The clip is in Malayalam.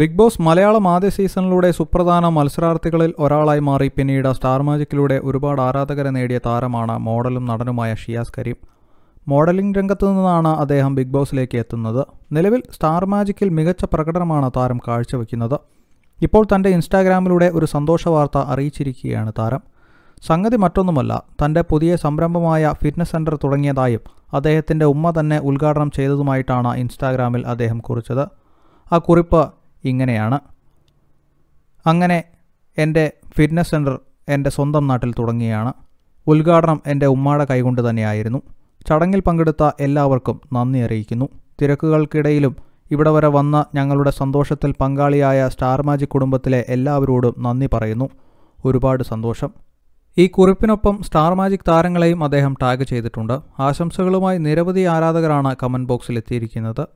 ബിഗ് ബോസ് മലയാളം ആദ്യ സീസണിലൂടെ സുപ്രധാന മത്സരാർത്ഥികളിൽ ഒരാളായി മാറി പിന്നീട് സ്റ്റാർ മാജിക്കിലൂടെ ഒരുപാട് ആരാധകരെ നേടിയ താരമാണ് മോഡലും നടനുമായ ഷിയാസ് കരീം മോഡലിംഗ് രംഗത്തു നിന്നാണ് അദ്ദേഹം ബിഗ് ബോസിലേക്ക് എത്തുന്നത് നിലവിൽ സ്റ്റാർ മാജിക്കിൽ മികച്ച പ്രകടനമാണ് താരം കാഴ്ചവെക്കുന്നത് ഇപ്പോൾ തൻ്റെ ഇൻസ്റ്റാഗ്രാമിലൂടെ ഒരു സന്തോഷ വാർത്ത അറിയിച്ചിരിക്കുകയാണ് താരം സംഗതി മറ്റൊന്നുമല്ല തൻ്റെ പുതിയ സംരംഭമായ ഫിറ്റ്നസ് സെൻറ്റർ തുടങ്ങിയതായും അദ്ദേഹത്തിൻ്റെ ഉമ്മ തന്നെ ഉദ്ഘാടനം ചെയ്തതുമായിട്ടാണ് ഇൻസ്റ്റാഗ്രാമിൽ അദ്ദേഹം കുറിച്ചത് ആ കുറിപ്പ് ഇങ്ങനെയാണ് അങ്ങനെ എൻ്റെ ഫിറ്റ്നസ് സെൻറ്റർ എൻ്റെ സ്വന്തം നാട്ടിൽ തുടങ്ങിയാണ് ഉദ്ഘാടനം എൻ്റെ ഉമ്മാടെ കൈകൊണ്ട് തന്നെയായിരുന്നു ചടങ്ങിൽ പങ്കെടുത്ത എല്ലാവർക്കും നന്ദി അറിയിക്കുന്നു തിരക്കുകൾക്കിടയിലും ഇവിടെ വരെ വന്ന ഞങ്ങളുടെ സന്തോഷത്തിൽ പങ്കാളിയായ സ്റ്റാർ മാജിക് കുടുംബത്തിലെ എല്ലാവരോടും നന്ദി പറയുന്നു ഒരുപാട് സന്തോഷം ഈ കുറിപ്പിനൊപ്പം സ്റ്റാർ മാജിക് താരങ്ങളെയും അദ്ദേഹം ടാഗ് ചെയ്തിട്ടുണ്ട് ആശംസകളുമായി നിരവധി ആരാധകരാണ് കമൻറ്റ് ബോക്സിൽ എത്തിയിരിക്കുന്നത്